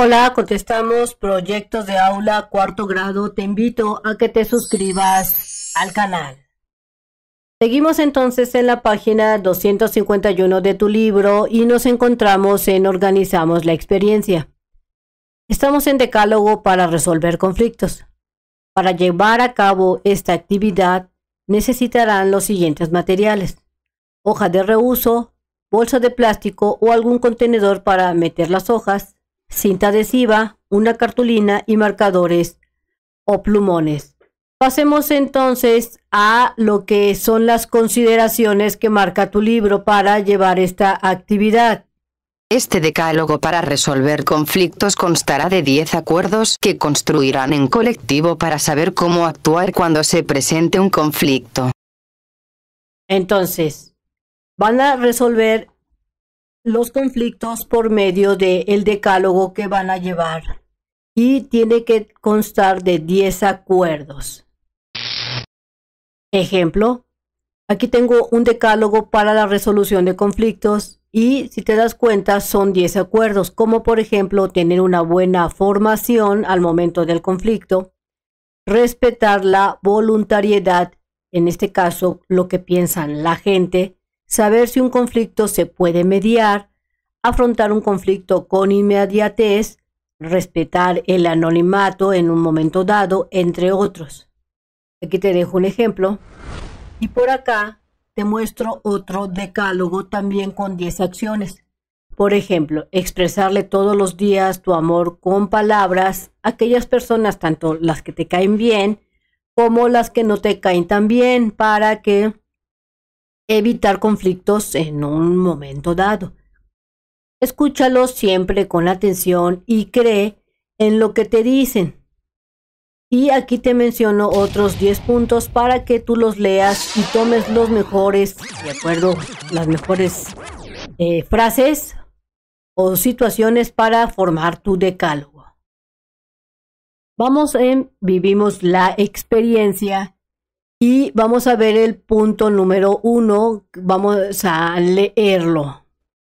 Hola, contestamos proyectos de aula cuarto grado. Te invito a que te suscribas al canal. Seguimos entonces en la página 251 de tu libro y nos encontramos en Organizamos la experiencia. Estamos en decálogo para resolver conflictos. Para llevar a cabo esta actividad necesitarán los siguientes materiales. Hoja de reuso, bolsa de plástico o algún contenedor para meter las hojas, cinta adhesiva, una cartulina y marcadores o plumones. Pasemos entonces a lo que son las consideraciones que marca tu libro para llevar esta actividad. Este decálogo para resolver conflictos constará de 10 acuerdos que construirán en colectivo para saber cómo actuar cuando se presente un conflicto. Entonces, van a resolver los conflictos por medio del el decálogo que van a llevar y tiene que constar de 10 acuerdos. Ejemplo, aquí tengo un decálogo para la resolución de conflictos y si te das cuenta son 10 acuerdos, como por ejemplo tener una buena formación al momento del conflicto, respetar la voluntariedad, en este caso lo que piensan la gente, saber si un conflicto se puede mediar, afrontar un conflicto con inmediatez, respetar el anonimato en un momento dado, entre otros. Aquí te dejo un ejemplo. Y por acá te muestro otro decálogo también con 10 acciones. Por ejemplo, expresarle todos los días tu amor con palabras a aquellas personas, tanto las que te caen bien como las que no te caen tan bien, para que evitar conflictos en un momento dado. escúchalos siempre con atención y cree en lo que te dicen. Y aquí te menciono otros 10 puntos para que tú los leas y tomes los mejores, de acuerdo, las mejores eh, frases o situaciones para formar tu decálogo. Vamos en Vivimos la experiencia y vamos a ver el punto número uno, vamos a leerlo.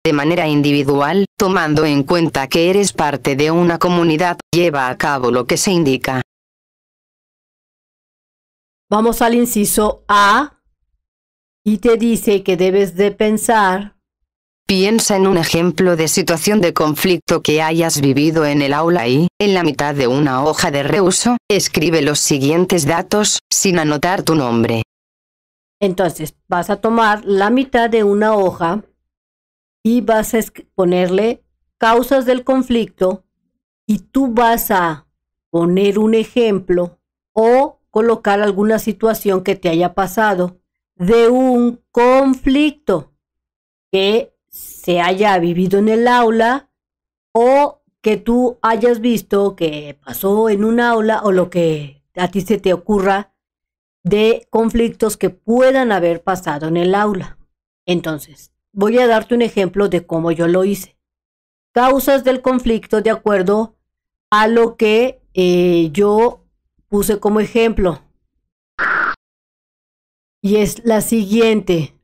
De manera individual, tomando en cuenta que eres parte de una comunidad, lleva a cabo lo que se indica. Vamos al inciso A y te dice que debes de pensar Piensa en un ejemplo de situación de conflicto que hayas vivido en el aula y, en la mitad de una hoja de reuso, escribe los siguientes datos, sin anotar tu nombre. Entonces, vas a tomar la mitad de una hoja y vas a ponerle causas del conflicto y tú vas a poner un ejemplo o colocar alguna situación que te haya pasado de un conflicto que se haya vivido en el aula o que tú hayas visto que pasó en un aula o lo que a ti se te ocurra de conflictos que puedan haber pasado en el aula. Entonces, voy a darte un ejemplo de cómo yo lo hice. Causas del conflicto de acuerdo a lo que eh, yo puse como ejemplo. Y es la siguiente.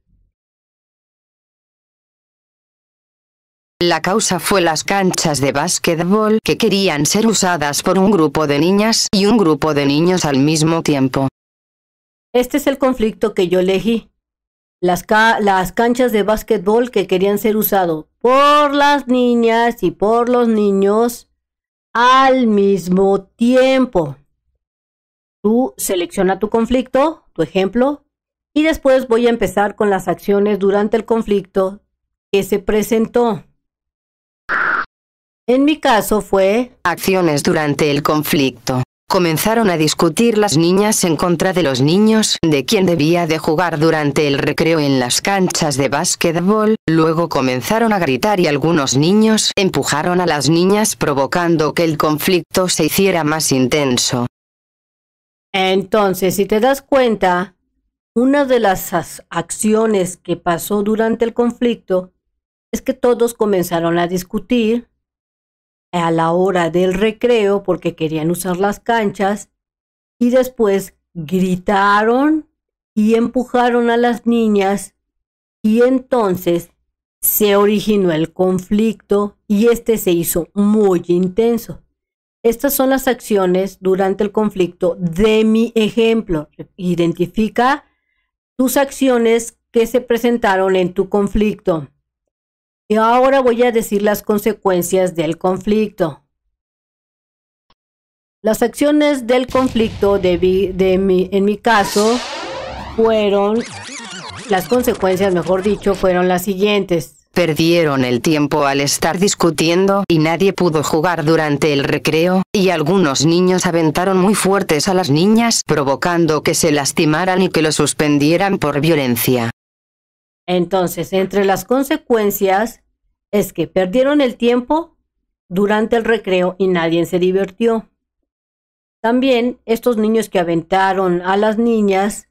La causa fue las canchas de básquetbol que querían ser usadas por un grupo de niñas y un grupo de niños al mismo tiempo. Este es el conflicto que yo elegí. Las, canchas de básquetbol que querían ser usadas por las niñas y por los niños al mismo tiempo. Tú selecciona tu conflicto, tu ejemplo, y después voy a empezar con las acciones durante el conflicto que se presentó. En mi caso fue... Acciones durante el conflicto. Comenzaron a discutir las niñas en contra de los niños de quién debía de jugar durante el recreo en las canchas de básquetbol, luego comenzaron a gritar y algunos niños empujaron a las niñas provocando que el conflicto se hiciera más intenso. Entonces, si te das cuenta, una de las acciones que pasó durante el conflicto es que todos comenzaron a discutir a la hora del recreo porque querían usar las canchas y después gritaron y empujaron a las niñas y entonces se originó el conflicto y este se hizo muy intenso. Estas son las acciones durante el conflicto de mi ejemplo. Identifica tus acciones que se presentaron en tu conflicto. Y ahora voy a decir las consecuencias del conflicto. Las acciones del conflicto de, de en mi caso fueron, las consecuencias mejor dicho, fueron las siguientes. Perdieron el tiempo al estar discutiendo y nadie pudo jugar durante el recreo, y algunos niños aventaron muy fuertes a las niñas provocando que se lastimaran y que lo suspendieran por violencia. Entonces, entre las consecuencias es que perdieron el tiempo durante el recreo y nadie se divirtió. También estos niños que aventaron a las niñas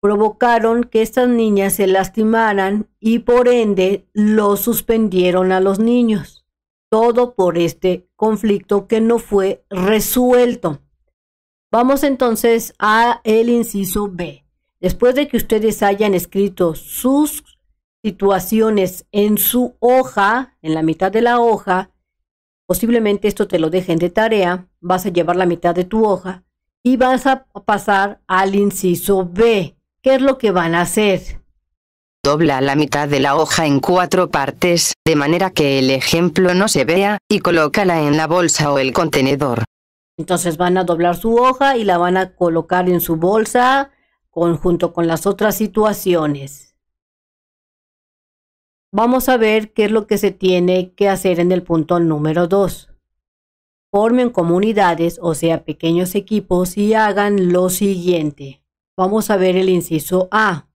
provocaron que estas niñas se lastimaran y por ende lo suspendieron a los niños. Todo por este conflicto que no fue resuelto. Vamos entonces a el inciso B. Después de que ustedes hayan escrito sus situaciones en su hoja, en la mitad de la hoja, posiblemente esto te lo dejen de tarea, vas a llevar la mitad de tu hoja y vas a pasar al inciso B. ¿Qué es lo que van a hacer? Dobla la mitad de la hoja en cuatro partes, de manera que el ejemplo no se vea, y colócala en la bolsa o el contenedor. Entonces van a doblar su hoja y la van a colocar en su bolsa conjunto con las otras situaciones. Vamos a ver qué es lo que se tiene que hacer en el punto número 2. Formen comunidades, o sea, pequeños equipos, y hagan lo siguiente. Vamos a ver el inciso A.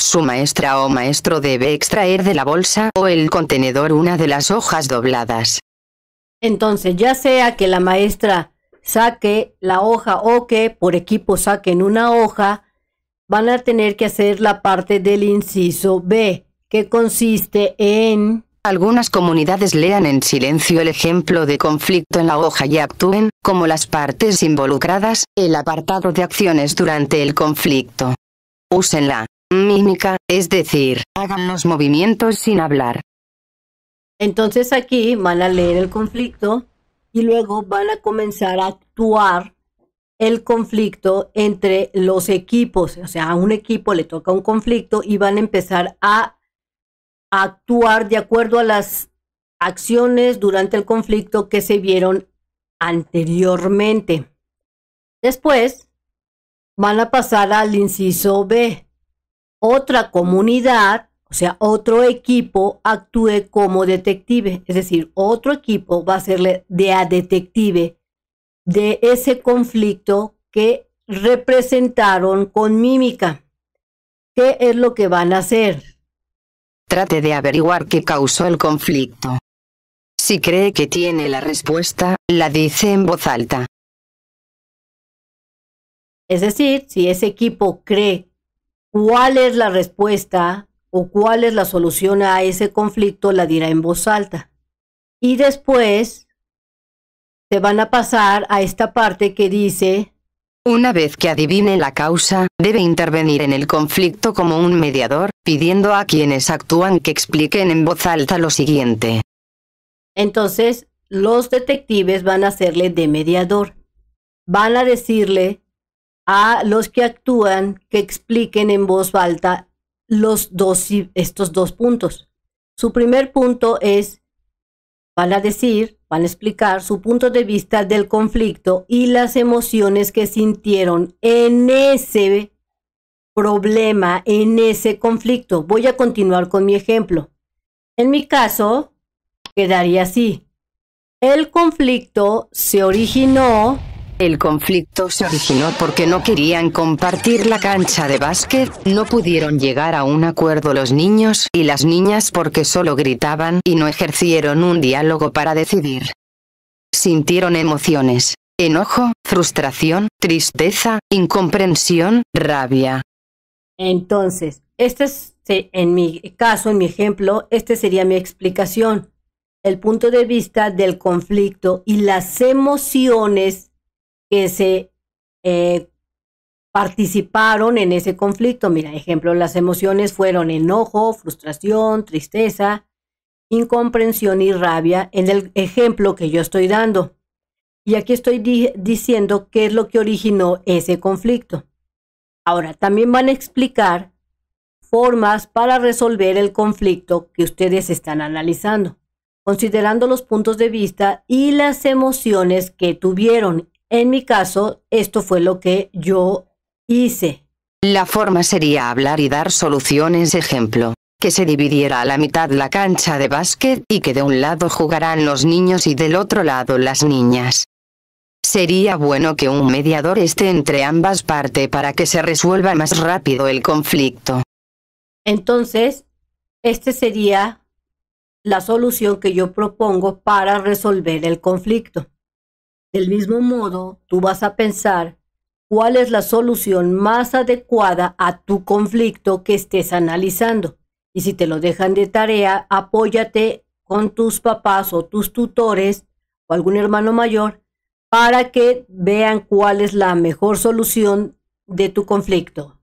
Su maestra o maestro debe extraer de la bolsa o el contenedor una de las hojas dobladas. Entonces, ya sea que la maestra saque la hoja o que por equipo saquen una hoja, van a tener que hacer la parte del inciso B, que consiste en... Algunas comunidades lean en silencio el ejemplo de conflicto en la hoja y actúen, como las partes involucradas, el apartado de acciones durante el conflicto. Usen la mímica, es decir, hagan los movimientos sin hablar. Entonces aquí van a leer el conflicto y luego van a comenzar a actuar el conflicto entre los equipos. O sea, a un equipo le toca un conflicto y van a empezar a actuar de acuerdo a las acciones durante el conflicto que se vieron anteriormente. Después van a pasar al inciso B. Otra comunidad, o sea, otro equipo actúe como detective, es decir, otro equipo va a serle de a detective de ese conflicto que representaron con mímica. ¿Qué es lo que van a hacer? Trate de averiguar qué causó el conflicto. Si cree que tiene la respuesta, la dice en voz alta. Es decir, si ese equipo cree cuál es la respuesta o cuál es la solución a ese conflicto, la dirá en voz alta. Y después se van a pasar a esta parte que dice... Una vez que adivine la causa, debe intervenir en el conflicto como un mediador, pidiendo a quienes actúan que expliquen en voz alta lo siguiente. Entonces, los detectives van a hacerle de mediador. Van a decirle a los que actúan que expliquen en voz alta los dos, estos dos puntos. Su primer punto es, van a decir Van a explicar su punto de vista del conflicto y las emociones que sintieron en ese problema, en ese conflicto. Voy a continuar con mi ejemplo. En mi caso, quedaría así. El conflicto se originó el conflicto se originó porque no querían compartir la cancha de básquet, no pudieron llegar a un acuerdo los niños y las niñas porque solo gritaban y no ejercieron un diálogo para decidir. Sintieron emociones, enojo, frustración, tristeza, incomprensión, rabia. Entonces, este es, en mi caso, en mi ejemplo, este sería mi explicación. El punto de vista del conflicto y las emociones que se eh, participaron en ese conflicto. Mira, ejemplo, las emociones fueron enojo, frustración, tristeza, incomprensión y rabia en el ejemplo que yo estoy dando. Y aquí estoy diciendo qué es lo que originó ese conflicto. Ahora, también van a explicar formas para resolver el conflicto que ustedes están analizando, considerando los puntos de vista y las emociones que tuvieron en mi caso, esto fue lo que yo hice. La forma sería hablar y dar soluciones, ejemplo, que se dividiera a la mitad la cancha de básquet y que de un lado jugarán los niños y del otro lado las niñas. Sería bueno que un mediador esté entre ambas partes para que se resuelva más rápido el conflicto. Entonces, esta sería la solución que yo propongo para resolver el conflicto. Del mismo modo, tú vas a pensar cuál es la solución más adecuada a tu conflicto que estés analizando. Y si te lo dejan de tarea, apóyate con tus papás o tus tutores o algún hermano mayor para que vean cuál es la mejor solución de tu conflicto.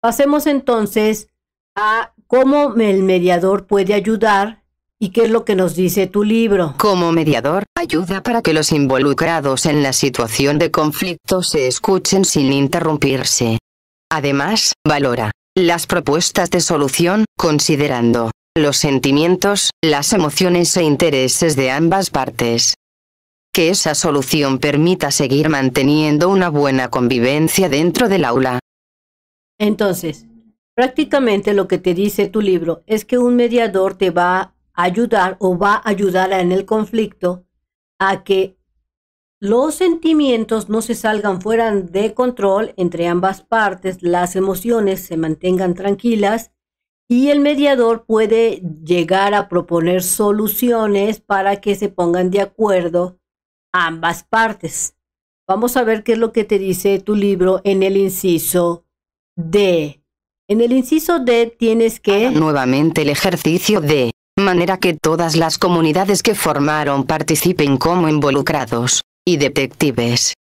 Pasemos entonces a cómo el mediador puede ayudar ¿Y qué es lo que nos dice tu libro? Como mediador, ayuda para que los involucrados en la situación de conflicto se escuchen sin interrumpirse. Además, valora las propuestas de solución, considerando los sentimientos, las emociones e intereses de ambas partes. Que esa solución permita seguir manteniendo una buena convivencia dentro del aula. Entonces, prácticamente lo que te dice tu libro es que un mediador te va a ayudar o va a ayudar en el conflicto a que los sentimientos no se salgan fuera de control entre ambas partes, las emociones se mantengan tranquilas y el mediador puede llegar a proponer soluciones para que se pongan de acuerdo ambas partes. Vamos a ver qué es lo que te dice tu libro en el inciso D. En el inciso D tienes que... Nuevamente el ejercicio D manera que todas las comunidades que formaron participen como involucrados y detectives.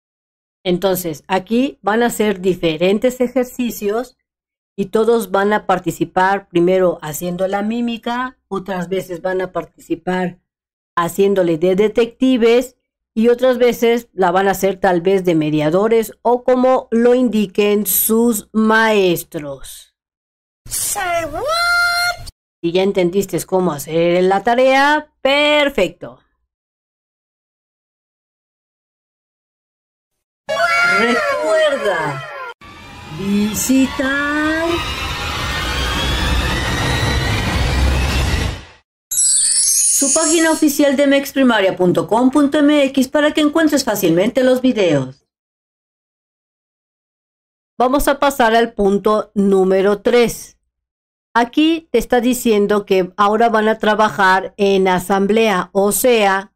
Entonces, aquí van a ser diferentes ejercicios y todos van a participar primero haciendo la mímica, otras veces van a participar haciéndole de detectives y otras veces la van a hacer tal vez de mediadores o como lo indiquen sus maestros. Si ya entendiste cómo hacer la tarea, perfecto. Recuerda visitar su página oficial de mexprimaria.com.mx para que encuentres fácilmente los videos. Vamos a pasar al punto número 3. Aquí te está diciendo que ahora van a trabajar en asamblea, o sea,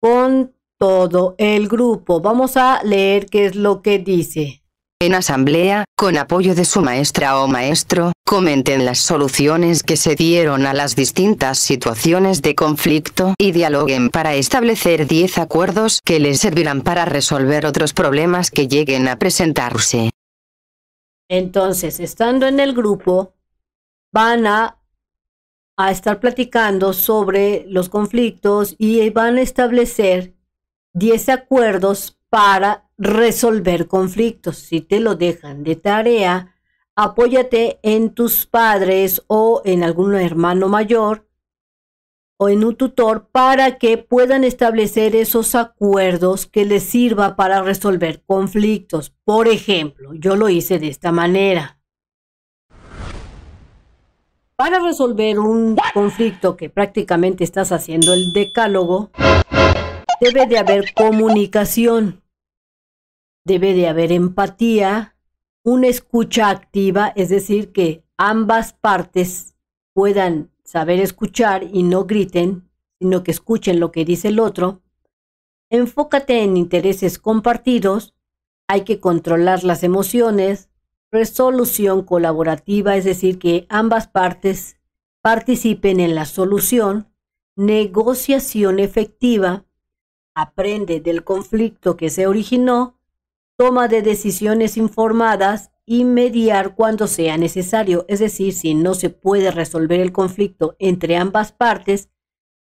con todo el grupo. Vamos a leer qué es lo que dice. En asamblea, con apoyo de su maestra o maestro, comenten las soluciones que se dieron a las distintas situaciones de conflicto y dialoguen para establecer 10 acuerdos que les servirán para resolver otros problemas que lleguen a presentarse. Entonces, estando en el grupo, van a, estar platicando sobre los conflictos y van a establecer 10 acuerdos para resolver conflictos. Si te lo dejan de tarea, apóyate en tus padres o en algún hermano mayor o en un tutor para que puedan establecer esos acuerdos que les sirva para resolver conflictos. Por ejemplo, yo lo hice de esta manera para resolver un conflicto que prácticamente estás haciendo el decálogo, debe de haber comunicación, debe de haber empatía, una escucha activa, es decir, que ambas partes puedan saber escuchar y no griten, sino que escuchen lo que dice el otro. Enfócate en intereses compartidos, hay que controlar las emociones, resolución colaborativa, es decir, que ambas partes participen en la solución, negociación efectiva, aprende del conflicto que se originó, toma de decisiones informadas y mediar cuando sea necesario. Es decir, si no se puede resolver el conflicto entre ambas partes,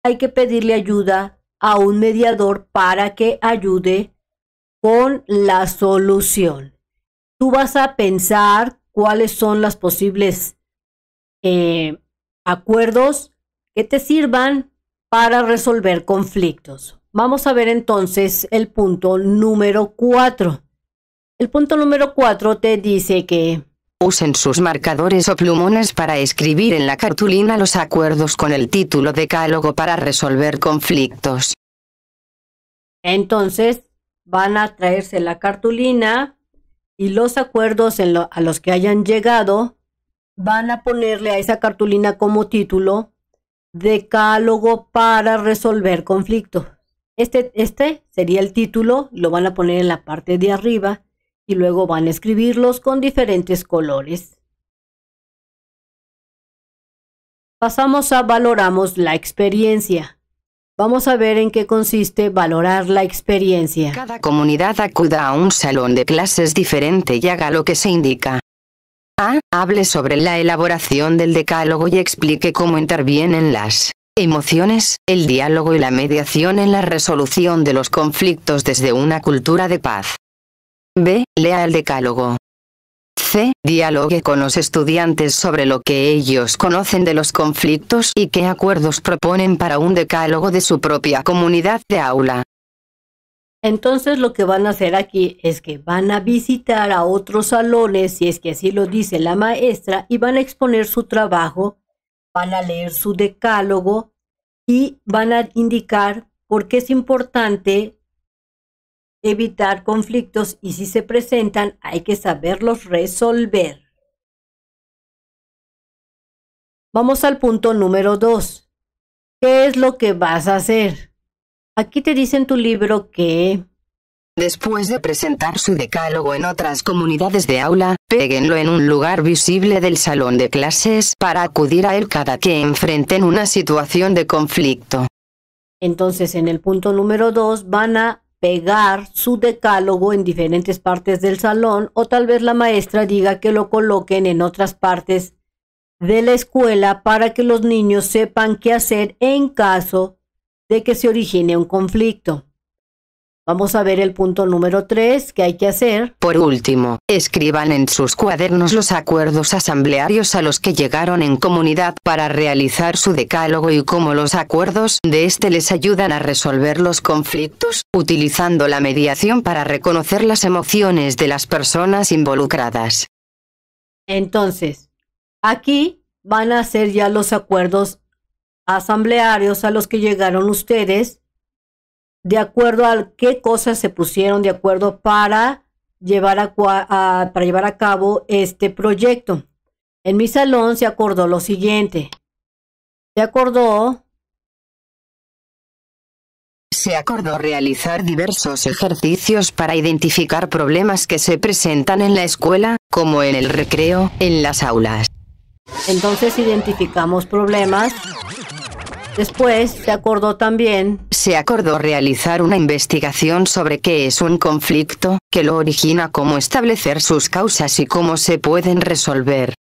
hay que pedirle ayuda a un mediador para que ayude con la solución tú vas a pensar cuáles son los posibles eh, acuerdos que te sirvan para resolver conflictos. Vamos a ver entonces el punto número 4. El punto número 4 te dice que Usen sus marcadores o plumones para escribir en la cartulina los acuerdos con el título decálogo para resolver conflictos. Entonces, van a traerse la cartulina y los acuerdos a los que hayan llegado van a ponerle a esa cartulina como título Decálogo para resolver conflictos. Este, este sería el título, lo van a poner en la parte de arriba y luego van a escribirlos con diferentes colores. Pasamos a valoramos la experiencia. Vamos a ver en qué consiste valorar la experiencia. Cada comunidad acuda a un salón de clases diferente y haga lo que se indica. A. Ah, hable sobre la elaboración del decálogo y explique cómo intervienen las emociones, el diálogo y la mediación en la resolución de los conflictos desde una cultura de paz. B. Lea el decálogo, Dialogue con los estudiantes sobre lo que ellos conocen de los conflictos y qué acuerdos proponen para un decálogo de su propia comunidad de aula. Entonces lo que van a hacer aquí es que van a visitar a otros salones, si es que así lo dice la maestra, y van a exponer su trabajo, van a leer su decálogo y van a indicar por qué es importante evitar conflictos y si se presentan hay que saberlos resolver. Vamos al punto número 2. ¿Qué es lo que vas a hacer? Aquí te dice en tu libro que... Después de presentar su decálogo en otras comunidades de aula, péguenlo en un lugar visible del salón de clases para acudir a él cada que enfrenten una situación de conflicto. Entonces, en el punto número 2 van a pegar su decálogo en diferentes partes del salón o tal vez la maestra diga que lo coloquen en otras partes de la escuela para que los niños sepan qué hacer en caso de que se origine un conflicto. Vamos a ver el punto número 3 que hay que hacer. Por último, escriban en sus cuadernos los acuerdos asamblearios a los que llegaron en comunidad para realizar su decálogo y cómo los acuerdos de este les ayudan a resolver los conflictos, utilizando la mediación para reconocer las emociones de las personas involucradas. Entonces, aquí van a ser ya los acuerdos asamblearios a los que llegaron ustedes de acuerdo a qué cosas se pusieron de acuerdo para llevar a, para llevar a cabo este proyecto. En mi salón se acordó lo siguiente. Se acordó se acordó realizar diversos ejercicios para identificar problemas que se presentan en la escuela, como en el recreo, en las aulas. Entonces identificamos problemas. Después se acordó también se acordó realizar una investigación sobre qué es un conflicto, qué lo origina, cómo establecer sus causas y cómo se pueden resolver.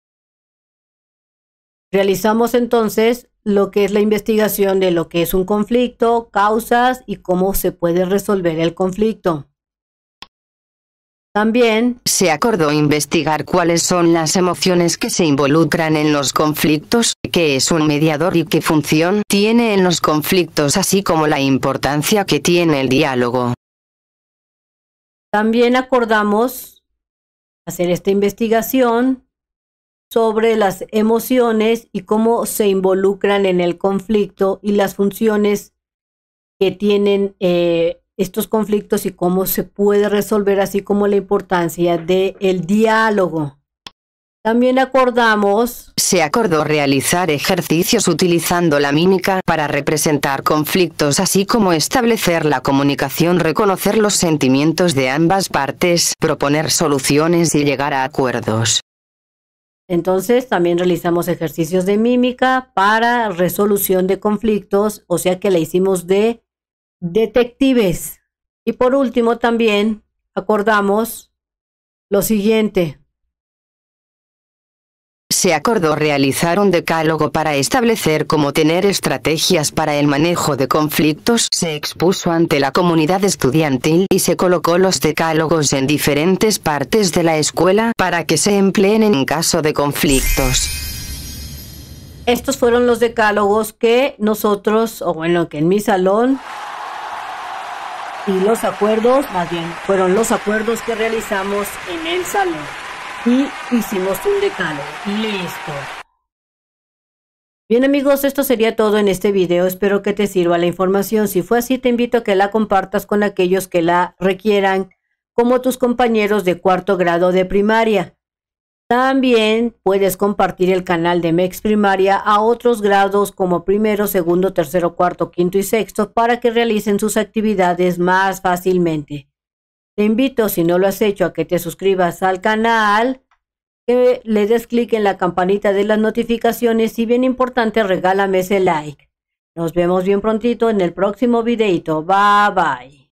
Realizamos entonces lo que es la investigación de lo que es un conflicto, causas y cómo se puede resolver el conflicto. También, se acordó investigar cuáles son las emociones que se involucran en los conflictos, qué es un mediador y qué función tiene en los conflictos así como la importancia que tiene el diálogo. También acordamos hacer esta investigación sobre las emociones y cómo se involucran en el conflicto y las funciones que tienen eh, estos conflictos y cómo se puede resolver, así como la importancia del el diálogo. También acordamos... Se acordó realizar ejercicios utilizando la mímica para representar conflictos, así como establecer la comunicación, reconocer los sentimientos de ambas partes, proponer soluciones y llegar a acuerdos. Entonces también realizamos ejercicios de mímica para resolución de conflictos, o sea que la hicimos de detectives. Y por último también acordamos lo siguiente. Se acordó realizar un decálogo para establecer cómo tener estrategias para el manejo de conflictos. Se expuso ante la comunidad estudiantil y se colocó los decálogos en diferentes partes de la escuela para que se empleen en caso de conflictos. Estos fueron los decálogos que nosotros, o bueno, que en mi salón y los acuerdos, más bien, fueron los acuerdos que realizamos en el salón. Y hicimos un decálogo. Listo. Bien amigos, esto sería todo en este video, espero que te sirva la información, si fue así te invito a que la compartas con aquellos que la requieran, como tus compañeros de cuarto grado de primaria. También puedes compartir el canal de MEX Primaria a otros grados como primero, segundo, tercero, cuarto, quinto y sexto para que realicen sus actividades más fácilmente. Te invito, si no lo has hecho, a que te suscribas al canal, que le des clic en la campanita de las notificaciones y bien importante, regálame ese like. Nos vemos bien prontito en el próximo videito. Bye bye.